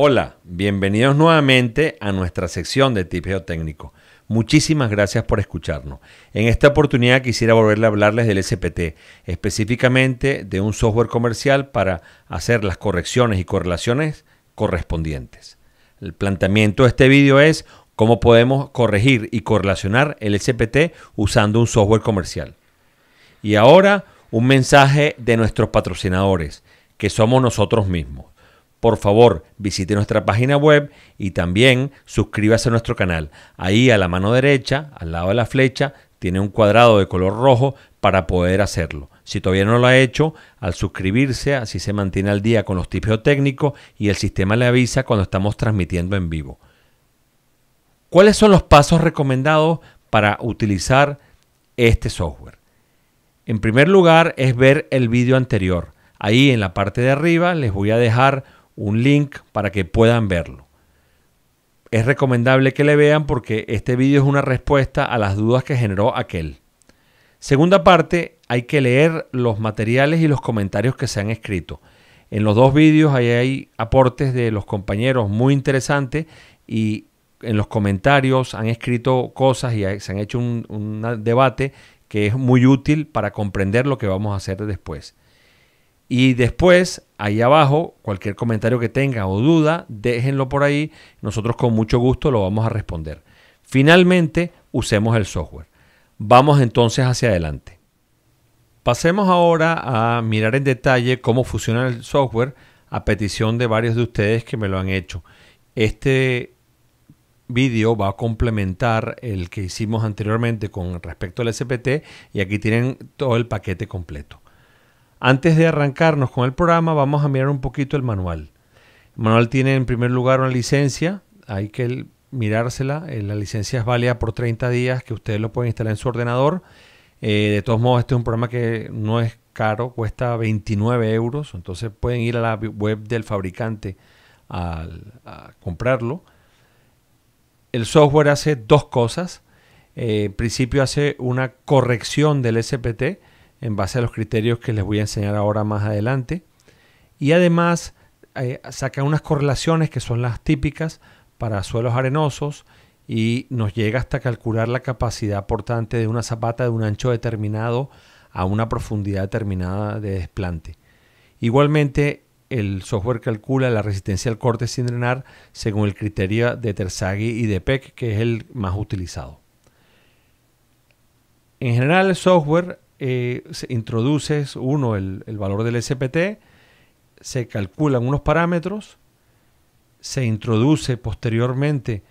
hola, bienvenidos nuevamente a nuestra sección de tipeo técnico. Muchísimas gracias por escucharnos. En esta oportunidad quisiera volver a hablarles del SPT, específicamente de un software comercial para hacer las correcciones y correlaciones correspondientes. El planteamiento de este vídeo es cómo podemos corregir y correlacionar el SPT usando un software comercial. Y ahora un mensaje de nuestros patrocinadores, que somos nosotros mismos por favor visite nuestra página web y también suscríbase a nuestro canal. Ahí a la mano derecha, al lado de la flecha, tiene un cuadrado de color rojo para poder hacerlo. Si todavía no lo ha hecho, al suscribirse, así se mantiene al día con los tips técnicos y el sistema le avisa cuando estamos transmitiendo en vivo. ¿Cuáles son los pasos recomendados para utilizar este software? En primer lugar es ver el vídeo anterior. Ahí en la parte de arriba les voy a dejar un link para que puedan verlo. Es recomendable que le vean porque este vídeo es una respuesta a las dudas que generó aquel. Segunda parte, hay que leer los materiales y los comentarios que se han escrito. En los dos vídeos hay aportes de los compañeros muy interesantes y en los comentarios han escrito cosas y se han hecho un debate que es muy útil para comprender lo que vamos a hacer después. Y después, ahí abajo, cualquier comentario que tenga o duda, déjenlo por ahí. Nosotros con mucho gusto lo vamos a responder. Finalmente, usemos el software. Vamos entonces hacia adelante. Pasemos ahora a mirar en detalle cómo funciona el software a petición de varios de ustedes que me lo han hecho. Este vídeo va a complementar el que hicimos anteriormente con respecto al SPT y aquí tienen todo el paquete completo. Antes de arrancarnos con el programa, vamos a mirar un poquito el manual. El manual tiene en primer lugar una licencia, hay que mirársela. Eh, la licencia es válida por 30 días, que ustedes lo pueden instalar en su ordenador. Eh, de todos modos, este es un programa que no es caro, cuesta 29 euros, entonces pueden ir a la web del fabricante a, comprarlo. El software hace dos cosas. Eh, en principio hace una corrección del SPT en base a los criterios que les voy a enseñar ahora más adelante. Y además eh, saca unas correlaciones que son las típicas para suelos arenosos y nos llega hasta calcular la capacidad portante de una zapata de un ancho determinado a una profundidad determinada de desplante. Igualmente, el software calcula la resistencia al corte sin drenar según el criterio de Terzaghi y de Peck, que es el más utilizado. En general, el software eh, se introduce, uno, el, valor del SPT, se calculan unos parámetros, se introduce posteriormente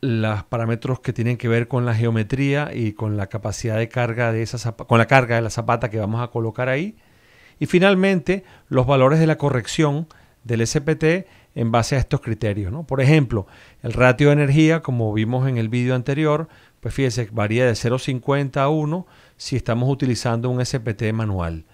los parámetros que tienen que ver con la geometría y con la capacidad de carga de esa con la carga de la zapata que vamos a colocar ahí y finalmente los valores de la corrección del SPT en base a estos criterios. ¿no? Por ejemplo, el ratio de energía, como vimos en el vídeo anterior, pues fíjense, varía de 0,50 a 1 si estamos utilizando un SPT manual.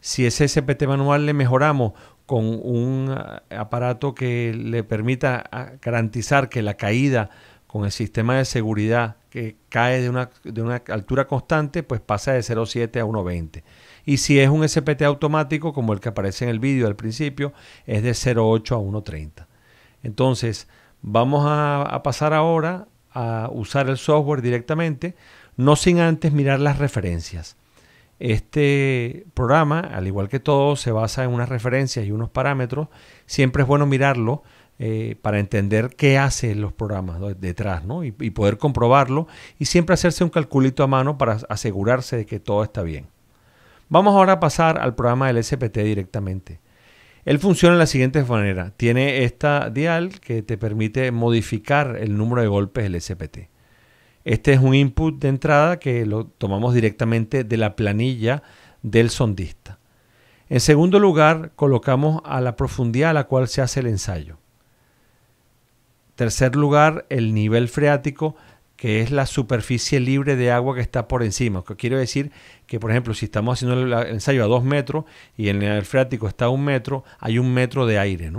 Si ese SPT manual le mejoramos con un ah, aparato que le permita ah, garantizar que la caída con el sistema de seguridad que cae de una, altura constante, pues pasa de 0,7 a 1,20. Y si es un SPT automático, como el que aparece en el vídeo al principio, es de 0,8 a 1,30. Entonces, vamos a pasar ahora a usar el software directamente, no sin antes mirar las referencias. Este programa, al igual que todo, se basa en unas referencias y unos parámetros. Siempre es bueno mirarlo eh, para entender qué hacen los programas detrás ¿no? Y, y, poder comprobarlo y siempre hacerse un calculito a mano para asegurarse de que todo está bien. Vamos ahora a pasar al programa del SPT directamente. Él funciona de la siguiente manera. Tiene esta dial que te permite modificar el número de golpes del SPT. Este es un input de entrada que lo tomamos directamente de la planilla del sondista. En segundo lugar, colocamos a la profundidad a la cual se hace el ensayo. Tercer lugar, el nivel freático, que es la superficie libre de agua que está por encima. Que quiero decir que, por ejemplo, si estamos haciendo el ensayo a dos metros y el nivel freático está a un metro, hay un metro de aire,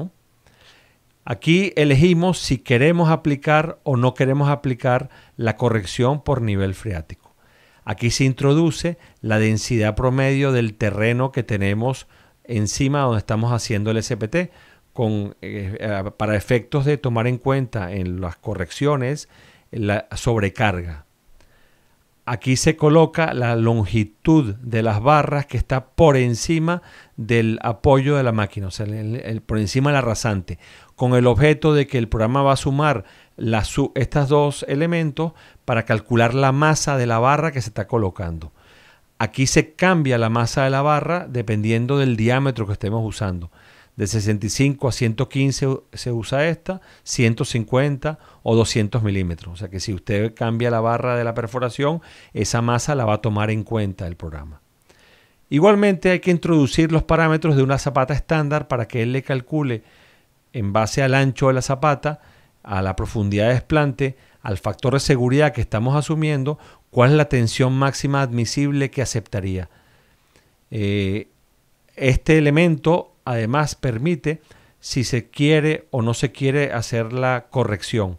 Aquí elegimos si queremos aplicar o no queremos aplicar la corrección por nivel freático. Aquí se introduce la densidad promedio del terreno que tenemos encima donde estamos haciendo el SPT. Eh, eh, para efectos de tomar en cuenta en las correcciones la sobrecarga. Aquí se coloca la longitud de las barras que está por encima del apoyo de la máquina, o sea, por encima de la rasante, con el objeto de que el programa va a sumar estos dos elementos para calcular la masa de la barra que se está colocando. Aquí se cambia la masa de la barra dependiendo del diámetro que estemos usando. De 65 a 115 se usa esta, 150 o 200 milímetros. O sea que si usted cambia la barra de la perforación, esa masa la va a tomar en cuenta el programa. Igualmente hay que introducir los parámetros de una zapata estándar para que él le calcule en base al ancho de la zapata, a la profundidad de desplante, al factor de seguridad que estamos asumiendo, cuál es la tensión máxima admisible que aceptaría. Eh, este elemento además permite si se quiere o no se quiere hacer la corrección.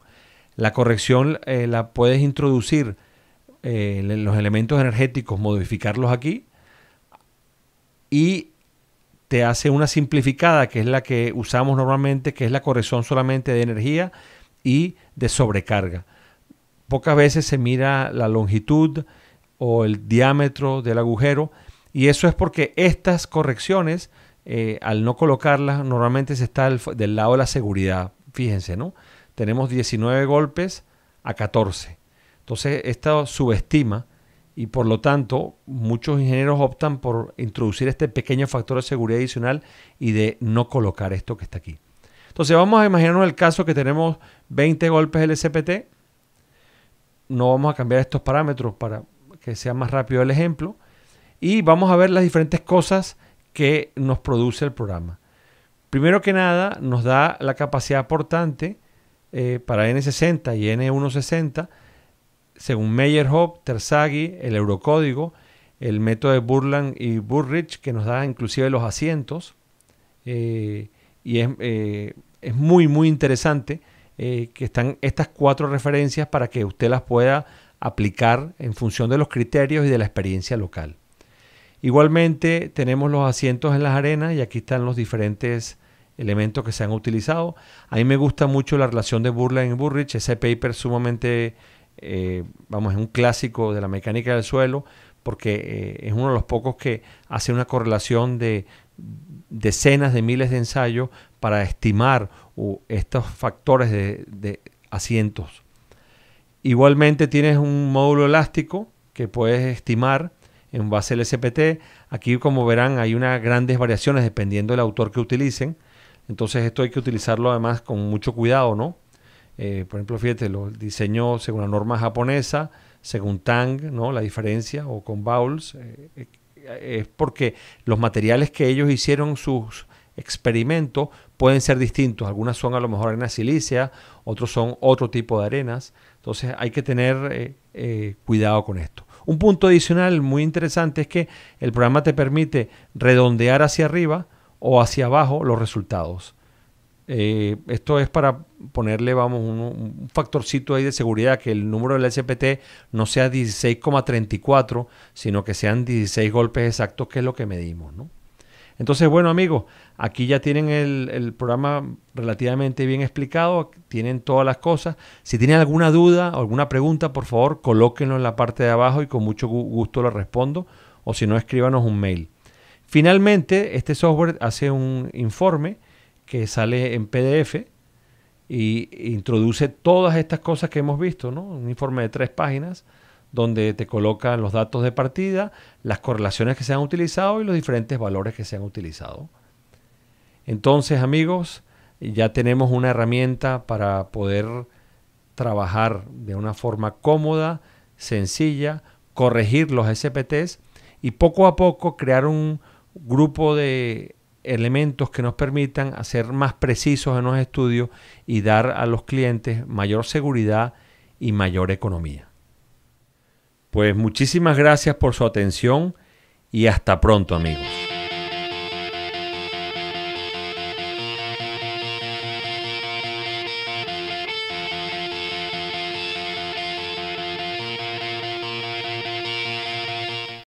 La corrección eh, la puedes introducir eh, en los elementos energéticos, modificarlos aquí y te hace una simplificada que es la que usamos normalmente, que es la corrección solamente de energía y de sobrecarga. Pocas veces se mira la longitud o el diámetro del agujero y eso es porque estas correcciones eh, al no colocarlas, normalmente se está del, lado de la seguridad. Fíjense, ¿no? Tenemos 19 golpes a 14. Entonces, esta subestima y por lo tanto muchos ingenieros optan por introducir este pequeño factor de seguridad adicional y de no colocar esto que está aquí. Entonces vamos a imaginarnos el caso que tenemos 20 golpes LSPT. No vamos a cambiar estos parámetros para que sea más rápido el ejemplo. Y vamos a ver las diferentes cosas que nos produce el programa. Primero que nada, nos da la capacidad aportante eh, para N60 y N160, según Meyerhoff, Terzaghi, el Eurocódigo, el método de Burland y Burrich, que nos da inclusive los asientos. Eh, y eh, es, muy, muy interesante que están estas cuatro referencias para que usted las pueda aplicar en función de los criterios y de la experiencia local. Igualmente tenemos los asientos en las arenas y aquí están los diferentes elementos que se han utilizado. A mí me gusta mucho la relación de Burland y Burrich, ese paper sumamente, eh, vamos, es un clásico de la mecánica del suelo, porque eh, es uno de los pocos que hace una correlación de decenas de miles de ensayos para estimar estos factores de asientos. Igualmente tienes un módulo elástico que puedes estimar en base al SPT. Aquí, como verán, hay unas grandes variaciones dependiendo del autor que utilicen. Entonces, esto hay que utilizarlo además con mucho cuidado, ¿no? Eh, por ejemplo, fíjate, lo diseñó según la norma japonesa, según Tang, ¿no? La diferencia, o con Bowles, eh, eh, es porque los materiales que ellos hicieron sus experimentos pueden ser distintos. Algunas son a lo mejor arena silicia, otros son otro tipo de arenas. Entonces hay que tener cuidado con esto. Un punto adicional muy interesante es que el programa te permite redondear hacia arriba o hacia abajo los resultados. Eh, esto es para ponerle, vamos, un, un, factorcito ahí de seguridad, que el número del SPT no sea 16,34, sino que sean 16 golpes exactos, que es lo que medimos, ¿no? Entonces, bueno amigos, aquí ya tienen el, programa relativamente bien explicado, tienen todas las cosas. Si tienen alguna duda o alguna pregunta, por favor, colóquenlo en la parte de abajo y con mucho gusto lo respondo, o si no, escríbanos un mail. Finalmente, este software hace un informe que sale en PDF e introduce todas estas cosas que hemos visto, ¿no? Un informe de tres páginas donde te colocan los datos de partida, las correlaciones que se han utilizado y los diferentes valores que se han utilizado. Entonces, amigos, ya tenemos una herramienta para poder trabajar de una forma cómoda, sencilla, corregir los SPTs y poco a poco crear un grupo de elementos que nos permitan hacer más precisos en los estudios y dar a los clientes mayor seguridad y mayor economía. Pues muchísimas gracias por su atención y hasta pronto amigos.